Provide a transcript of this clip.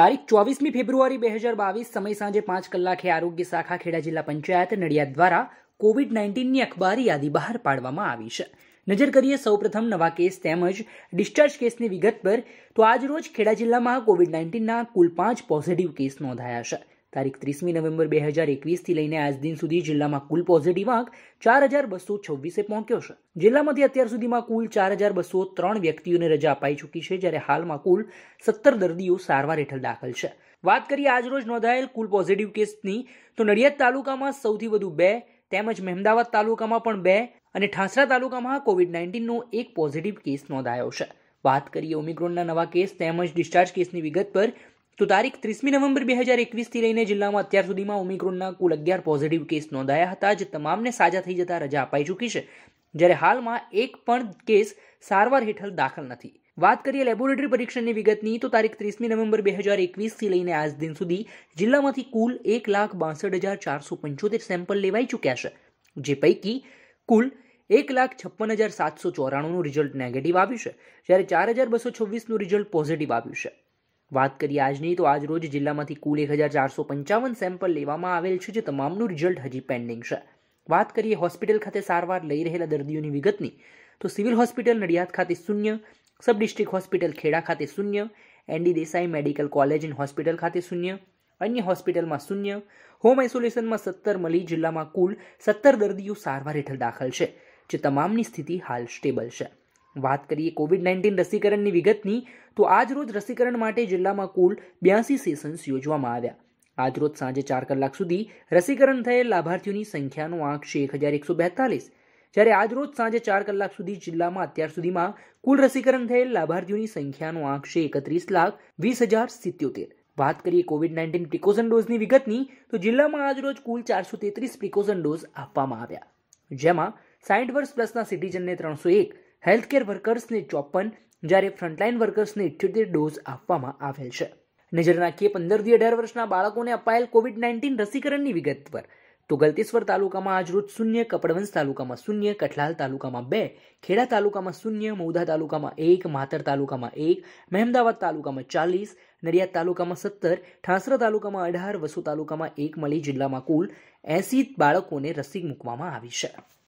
તારીખ ચોવીસમી ફેબ્રુઆરી બે હજાર બાવીસ સમય સાંજે પાંચ કલાકે આરોગ્ય શાખા ખેડા જિલ્લા પંચાયત નડિયાદ દ્વારા કોવિડ નાઇન્ટીનની અખબારી યાદી બહાર પાડવામાં આવી છે નજર કરીએ સૌપ્રથમ નવા કેસ તેમજ ડિસ્ચાર્જ કેસની વિગત પર તો આજરોજ ખેડા જિલ્લામાં કોવિડ નાઇન્ટીનના કુલ પાંચ પોઝિટિવ કેસ નોંધાયા છે તારીખ ત્રીસમી નવેમ્બર બે હજાર એકવીસથી લઈને આજ દિન સુધી જિલ્લામાં કુલ પોઝિટિવ આંક ચાર હજાર બસો છવ્વીસે પહોંચ્યો છે જિલ્લામાંથી અત્યાર સુધીમાં કુલ ચાર હજાર બસો ત્રણ વ્યક્તિઓને રજા અપાઈ ચૂકી છે જ્યારે હાલમાં કુલ સત્તર દર્દીઓ સારવાર હેઠળ દાખલ છે વાત કરીએ આજરોજ નોંધાયેલ કુલ પોઝિટિવ કેસની તો નડિયાદ તાલુકામાં સૌથી વધુ બે તેમજ મહેમદાવાદ તાલુકામાં પણ બે અને ઠાસરા તાલુકામાં કોવિડ નાઇન્ટીનનો એક પોઝિટિવ કેસ નોંધાયો છે વાત કરીએ ઓમિક્રોનના નવા કેસ તેમજ ડિસ્ચાર્જ કેસની વિગત પર તો તારીખ ત્રીસમી નવેમ્બર બે હજાર એકવીસથી લઈને જિલ્લામાં અત્યાર સુધીમાં ઓમિક્રોનના કુલ અગિયાર પોઝિટિવ કેસ નોંધાયા હતા જે તમામને સાજા થઈ જતા રજા અપાઈ ચૂકી છે જ્યારે હાલમાં એક પણ કેસ સારવાર હેઠળ દાખલ નથી વાત કરીએ લેબોરેટરી પરીક્ષણની વિગતની તો તારીખ ત્રીસમી નવેમ્બર બે હજાર એકવીસથી લઈને આજ દિન સુધી જિલ્લામાંથી કુલ એક લાખ બાસઠ હજાર ચારસો પંચોતેર સેમ્પલ લેવાઈ ચૂક્યા છે જે પૈકી કુલ એક લાખ છપ્પન હજાર સાતસો ચોરાણુંનું રિઝલ્ટ નેગેટિવ આવ્યું છે જ્યારે ચાર હજાર બસો છવ્વીસનું રિઝલ્ટ પોઝિટિવ આવ્યું છે વાત કરીએ આજની તો આજ રોજ જિલ્લામાંથી કુલ એક હજાર ચારસો પંચાવન સેમ્પલ લેવામાં આવેલ છે જે તમામનું રિઝલ્ટ હજી પેન્ડિંગ છે વાત કરીએ હોસ્પિટલ ખાતે સારવાર લઈ રહેલા દર્દીઓની વિગતની તો સિવિલ હોસ્પિટલ નડિયાદ ખાતે શૂન્ય સબ ડિસ્ટ્રિક્ટ હોસ્પિટલ ખેડા ખાતે શૂન્ય N D Desai medical college and hospital ખાતે શૂન્ય અન્ય હોસ્પિટલમાં શૂન્ય હોમ આઇસોલેશનમાં સત્તર મળી જિલ્લામાં કુલ સત્તર દર્દીઓ સારવાર હેઠળ દાખલ છે જે તમામની સ્થિતિ હાલ સ્ટેબલ છે વાત કરીએ કોવિડ નાઇન્ટીન રસીકરણની વિગતની તો આજરોજ રસીકરણ માટે જિલ્લામાં કુલ બ્યાસી સેશન્સ યોજવામાં આવ્યા આજરોજ સાંજે ચાર કલાક સુધી રસીકરણ થયેલ લાભાર્થીઓની સંખ્યાનો આંક છે એક હજાર એકસો બેતાલીસ જ્યારે આજરોજ સાંજે ચાર કલાક સુધી જિલ્લામાં અત્યાર સુધીમાં કુલ રસીકરણ થયેલ લાભાર્થીઓની સંખ્યાનો આંક છે એકત્રીસ લાખ વીસ હજાર સિત્યોતેર વાત કરીએ કોવિડ નાઇન્ટીન પ્રિકોશન ડોઝની વિગતની તો જિલ્લામાં આજરોજ કુલ ચારસો તેત્રીસ પ્રિકોશન ડોઝ આપવામાં આવ્યા જેમાં સાઠ વર્ષ પ્લસના સિટીઝનને ત્રણસો એક હેલ્થકેર વર્કર્સને ચોપન જ્યારે ફ્રન્ટલાઇન વર્કર્સને ઇઠ્યોતેર ડોઝ આપવામાં આવેલ છે નજર નાખીએ પંદરથી અઢાર વર્ષના બાળકોને અપાયેલ કોવિડ નાઇન્ટીન રસીકરણની વિગત પર તો ગલતેશ્વર તાલુકામાં આજરોજ શૂન્ય કપડવંશ તાલુકામાં શૂન્ય કઠલાલ તાલુકામાં બે ખેડા તાલુકામાં શૂન્ય મૌધા તાલુકામાં એક માતર તાલુકામાં એક મહેમદાવાદ તાલુકામાં ચાલીસ નડિયાદ તાલુકામાં સત્તર ઠાસરા તાલુકામાં અઢાર વસુ તાલુકામાં એક મળી જિલ્લામાં કુલ એસી બાળકોને રસી મૂકવામાં આવી છે